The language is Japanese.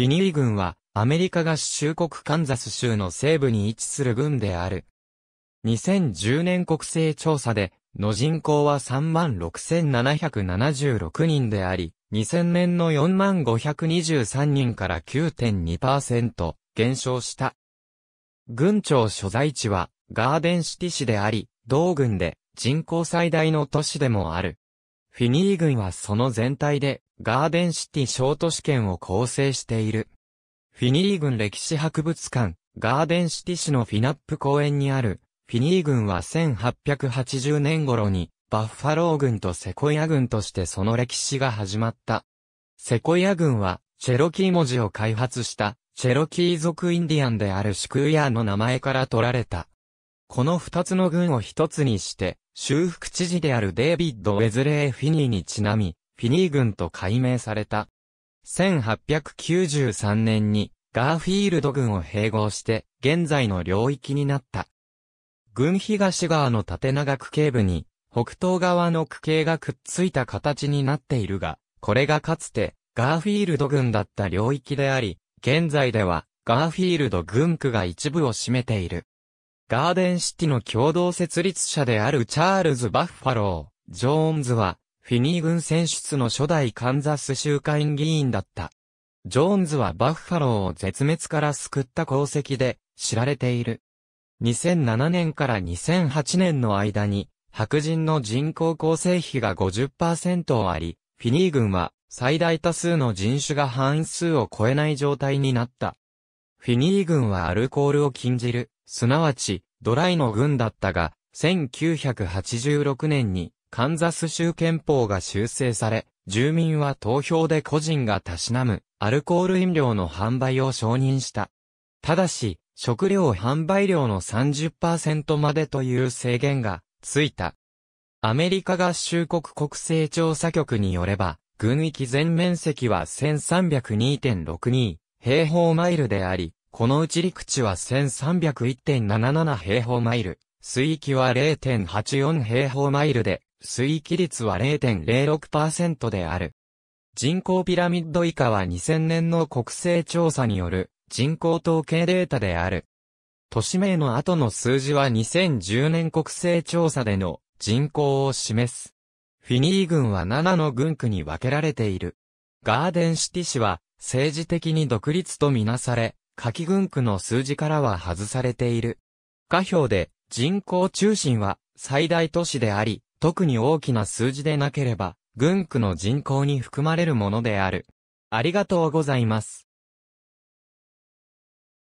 フィニー軍は、アメリカ合衆国カンザス州の西部に位置する軍である。2010年国勢調査で、の人口は36,776人であり、2000年の45,523人から9.2%減少した。軍庁所在地はガーデンシティ市であり、同軍で人口最大の都市でもある。フィニー郡はその全体でガーデンシティ小都市圏を構成している。フィニー郡歴史博物館、ガーデンシティ市のフィナップ公園にある、フィニー郡は1880年頃に、バッファロー郡とセコイア郡としてその歴史が始まった。セコイア郡は、チェロキー文字を開発した、チェロキー族インディアンであるシクーヤーの名前から取られた。この二つの軍を一つにして、修復知事であるデイビッド・ウェズレー・フィニーにちなみ、フィニー軍と改名された。1893年に、ガーフィールド軍を併合して、現在の領域になった。軍東側の縦長区形部に、北東側の区形がくっついた形になっているが、これがかつて、ガーフィールド軍だった領域であり、現在では、ガーフィールド軍区が一部を占めている。ガーデンシティの共同設立者であるチャールズ・バッファロー、ジョーンズは、フィニー軍選出の初代カンザス州会議員だった。ジョーンズはバッファローを絶滅から救った功績で知られている。2007年から2008年の間に白人の人口構成比が50%あり、フィニー軍は最大多数の人種が半数を超えない状態になった。フィニー軍はアルコールを禁じるすなわち、ドライの軍だったが、1986年に、カンザス州憲法が修正され、住民は投票で個人がたしなむ、アルコール飲料の販売を承認した。ただし、食料販売量の30%までという制限が、ついた。アメリカ合衆国国勢調査局によれば、軍域全面積は1302.62平方マイルであり、このうち陸地は1301.77平方マイル、水域は0.84平方マイルで、水域率は0.06%である。人口ピラミッド以下は2000年の国勢調査による人口統計データである。都市名の後の数字は2010年国勢調査での人口を示す。フィニー郡は7の郡区に分けられている。ガーデンシティ市は政治的に独立とみなされ、夏季軍区の数字からは外されている。下表で人口中心は最大都市であり、特に大きな数字でなければ、軍区の人口に含まれるものである。ありがとうございます。